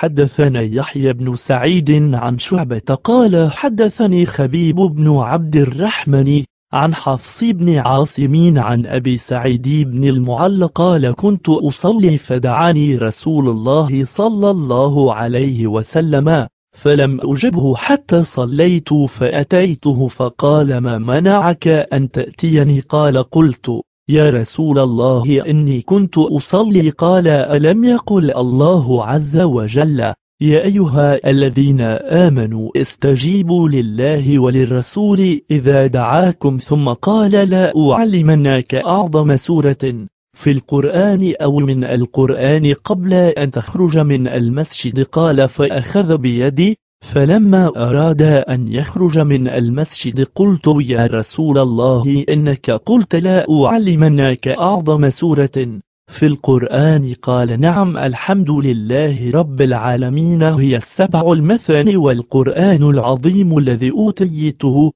حدثنا يحيى بن سعيد عن شعبة قال حدثني خبيب بن عبد الرحمن عن حفص بن عاصم عن أبي سعيد بن المعل قال كنت أصلي فدعاني رسول الله صلى الله عليه وسلم فلم أجبه حتى صليت فأتيته فقال ما منعك أن تأتيني قال قلت يا رسول الله إني كنت أصلي قال ألم يقل الله عز وجل يا أيها الذين آمنوا استجيبوا لله وللرسول إذا دعاكم ثم قال لا أعلمنك أعظم سورة في القرآن أو من القرآن قبل أن تخرج من المسجد قال فأخذ بيدي فلما أراد أن يخرج من المسجد قلت يا رسول الله إنك قلت لا أعلمنك أعظم سورة في القرآن قال نعم الحمد لله رب العالمين هي السبع المثل والقرآن العظيم الذي أوتيته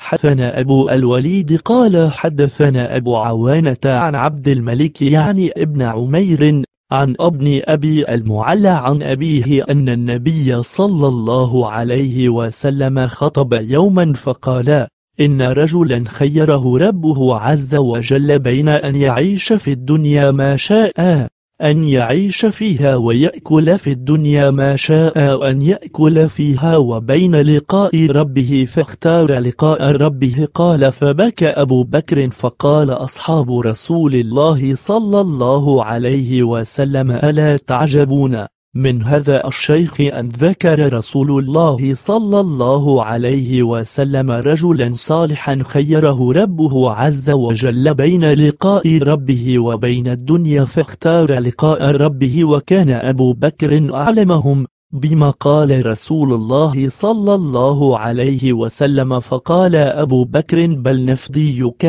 حدثنا أبو الوليد قال حدثنا أبو عوانة عن عبد الملك يعني ابن عمير عن ابن أبي المعلى عن أبيه أن النبي صلى الله عليه وسلم خطب يوما فقال إن رجلا خيره ربه عز وجل بين أن يعيش في الدنيا ما شاء أن يعيش فيها ويأكل في الدنيا ما شاء أن يأكل فيها وبين لقاء ربه فاختار لقاء ربه قال فبكى أبو بكر فقال أصحاب رسول الله صلى الله عليه وسلم ألا تعجبون من هذا الشيخ أن ذكر رسول الله صلى الله عليه وسلم رجلا صالحا خيره ربه عز وجل بين لقاء ربه وبين الدنيا فاختار لقاء ربه وكان أبو بكر أعلمهم بما قال رسول الله صلى الله عليه وسلم فقال أبو بكر بل نفديك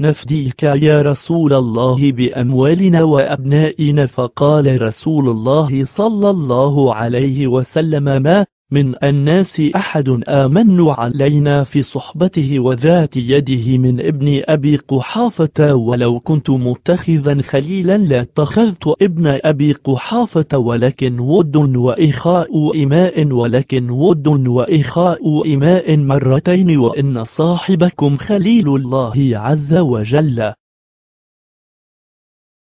نفديك يا رسول الله بأموالنا وأبنائنا فقال رسول الله صلى الله عليه وسلم ما من الناس أحد آمن علينا في صحبته وذات يده من ابن أبي قحافة ولو كنت متخذا خليلا لاتخذت ابن أبي قحافة ولكن ود وإخاء إماء ولكن ود وإخاء إماء مرتين وإن صاحبكم خليل الله عز وجل